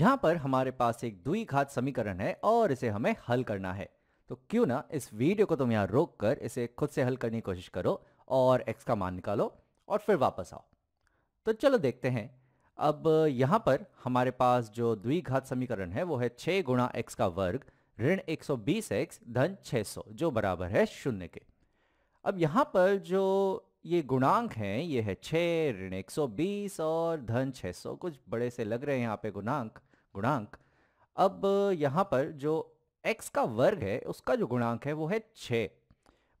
यहां पर हमारे पास एक द्विघात समीकरण है और इसे हमें हल करना है तो क्यों ना इस वीडियो को तुम यहां रोक कर इसे खुद से हल करने की कोशिश करो और x का मान निकालो और फिर वापस आओ तो चलो देखते हैं अब यहां पर हमारे पास जो द्विघात समीकरण है वो है छह गुणा एक्स का वर्ग ऋण एक सौ बीस एक्स धन सौ जो बराबर है शून्य के अब यहाँ पर जो ये गुणांक हैं ये है छः ऋण एक सौ बीस और धन छः सौ कुछ बड़े से लग रहे हैं यहाँ पे गुणांक गुणांक अब यहाँ पर जो x का वर्ग है उसका जो गुणांक है वो है छः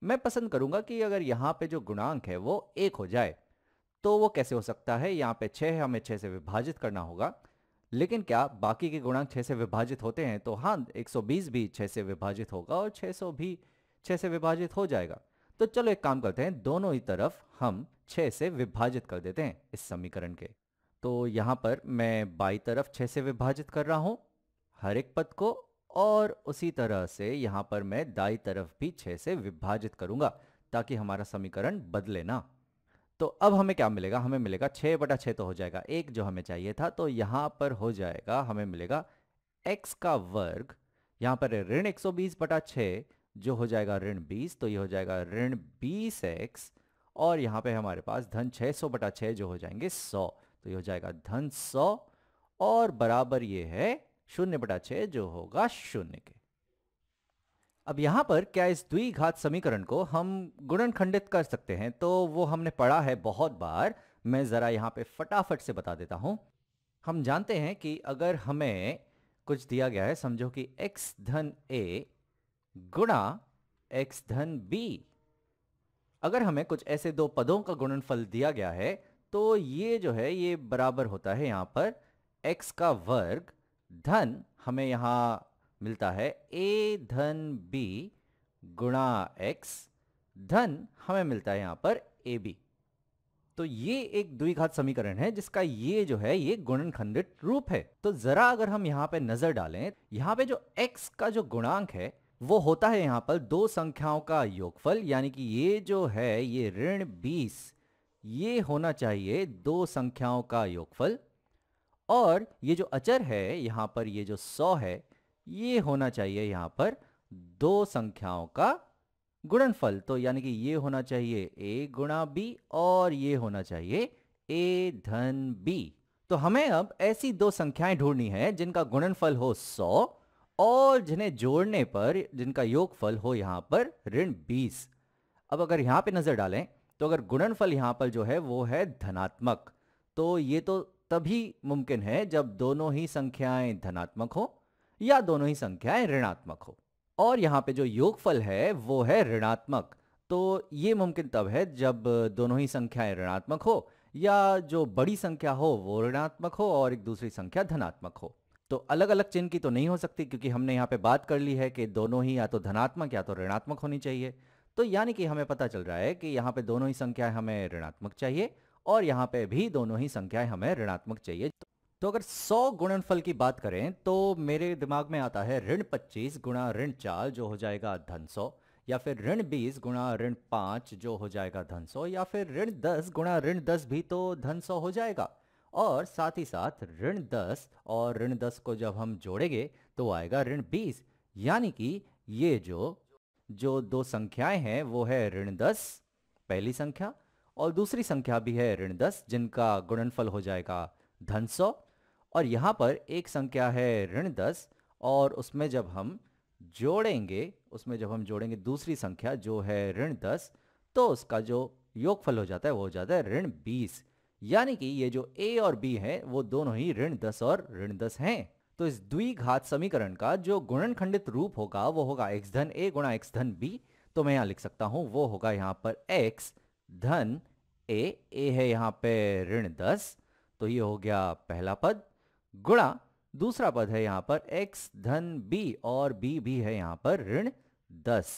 मैं पसंद करूँगा कि अगर यहाँ पे जो गुणांक है वो एक हो जाए तो वो कैसे हो सकता है यहाँ पे छः है हमें छः से विभाजित करना होगा लेकिन क्या बाकी के गुणांक छः से विभाजित होते हैं तो हाँ 120 भी छः से विभाजित होगा और 600 भी छः से विभाजित हो जाएगा तो चलो एक काम करते हैं दोनों ही तरफ हम छः से विभाजित कर देते हैं इस समीकरण के तो यहां पर मैं बाई तरफ छः से विभाजित कर रहा हूं हर एक पद को और उसी तरह से यहां पर मैं दाई तरफ भी छः से विभाजित करूंगा ताकि हमारा समीकरण बदले ना तो अब हमें क्या मिलेगा हमें मिलेगा छ बटा छः तो हो जाएगा एक जो हमें चाहिए था तो यहां पर हो जाएगा हमें मिलेगा एक्स का वर्ग यहां पर ऋण एक सौ बीस बटा छः जो हो जाएगा ऋण बीस तो ये हो जाएगा ऋण बीस एक्स और यहाँ पे हमारे पास धन छः सौ बटा छः जो हो जाएंगे सौ तो ये हो जाएगा धन सौ और बराबर ये है शून्य बटा छः जो होगा शून्य के अब यहाँ पर क्या इस द्विघात समीकरण को हम गुणन खंडित कर सकते हैं तो वो हमने पढ़ा है बहुत बार मैं ज़रा यहाँ पे फटाफट से बता देता हूँ हम जानते हैं कि अगर हमें कुछ दिया गया है समझो कि x धन a गुणा एक्स धन बी अगर हमें कुछ ऐसे दो पदों का गुणनफल दिया गया है तो ये जो है ये बराबर होता है यहां पर एक्स का वर्ग धन हमें यहां मिलता है ए धन बी गुणा एक्स धन हमें मिलता है यहां पर ए बी तो ये एक द्विघात समीकरण है जिसका ये जो है ये गुणन खंडित रूप है तो जरा अगर हम यहां पे नजर डालें यहां पे जो x का जो गुणांक है वो होता है यहाँ पर दो संख्याओं का योगफल यानी कि ये जो है ये ऋण बीस ये होना चाहिए दो संख्याओं का योगफल और ये जो अचर है यहाँ पर ये जो सौ है ये होना चाहिए यहाँ पर दो संख्याओं का गुणनफल तो यानी कि ये होना चाहिए ए गुणा बी और ये होना चाहिए ए धन बी तो हमें अब ऐसी दो संख्याएं ढूंढनी है जिनका गुणनफल हो सौ और जिन्हें जोड़ने पर जिनका योगफल हो यहां पर ऋण बीस अब अगर यहां पे नजर डालें तो अगर गुणनफल यहां पर जो है वो है धनात्मक तो ये तो तभी मुमकिन है जब दोनों ही संख्याएं धनात्मक हो या दोनों ही संख्याएं ऋणात्मक हो और यहां पे जो योगफल है वो है ऋणात्मक तो ये मुमकिन तब है जब दोनों ही संख्याएं ऋणात्मक हो या जो बड़ी संख्या हो वो ऋणात्मक हो और एक दूसरी संख्या धनात्मक हो तो अलग अलग चिन्ह की तो नहीं हो सकती क्योंकि हमने यहाँ पे बात कर ली है कि दोनों ही या तो धनात्मक या तो ऋणात्मक होनी चाहिए तो यानी कि हमें पता चल रहा है कि यहाँ पे दोनों ही संख्याएं हमें ऋणात्मक चाहिए और यहाँ पे भी दोनों ही संख्याएं हमें ऋणात्मक चाहिए तो अगर 100 गुणनफल की बात करें तो मेरे दिमाग में आता है ऋण पच्चीस गुणा ऋण चार जो हो जाएगा धन सौ या फिर ऋण बीस गुणा ऋण पांच जो हो जाएगा धन सौ या फिर ऋण दस गुणा ऋण दस भी तो धन सौ हो जाएगा और साथ ही साथ ऋण दस और ऋण दस को जब हम जोड़ेंगे तो आएगा ऋण बीस यानी कि ये जो जो दो संख्याएं हैं वो है ऋण दस पहली संख्या और दूसरी संख्या भी है ऋण दस जिनका गुणनफल हो जाएगा धन सौ और यहाँ पर एक संख्या है ऋण दस और उसमें जब हम जोड़ेंगे उसमें जब हम जोड़ेंगे दूसरी संख्या जो है ऋण दस तो उसका जो योगफल हो जाता है वो हो जाता है ऋण बीस यानी कि ये जो ए और बी है वो दोनों ही ऋण दस और ऋण दस है तो इस द्विघात समीकरण का जो गुणन खंडित रूप होगा वो होगा एक्स धन ए गुणा एक्स धन बी तो मैं यहां लिख सकता हूं वो होगा यहां पर एक्स धन ए ए है यहां पे ऋण दस तो ये हो गया पहला पद गुणा दूसरा पद है यहां पर एक्स धन बी और बी भी है यहां पर ऋण दस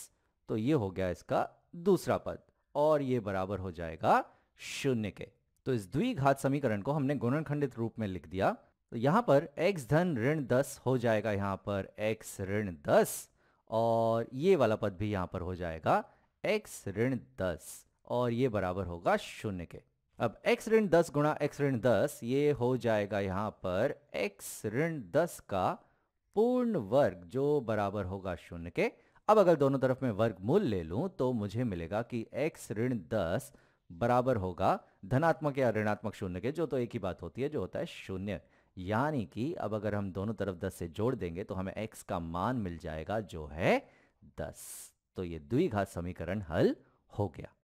तो ये हो गया इसका दूसरा पद और ये बराबर हो जाएगा शून्य के तो इस द्विघात समीकरण को हमने गुणनखंडित रूप में लिख दिया तो यहाँ पर x धन ऋण दस हो जाएगा यहाँ पर x ऋण दस और ये वाला पद भी यहाँ पर हो जाएगा x ऋण दस और ये बराबर होगा शून्य के अब x ऋण दस गुणा एक्स ऋण दस ये हो जाएगा यहाँ पर x ऋण दस का पूर्ण वर्ग जो बराबर होगा शून्य के अब अगर दोनों तरफ में वर्ग मूल ले लू तो मुझे मिलेगा कि x ऋण दस बराबर होगा धनात्मक या ऋणात्मक शून्य के जो तो एक ही बात होती है जो होता है शून्य यानी कि अब अगर हम दोनों तरफ दस से जोड़ देंगे तो हमें एक्स का मान मिल जाएगा जो है दस तो ये द्विघात समीकरण हल हो गया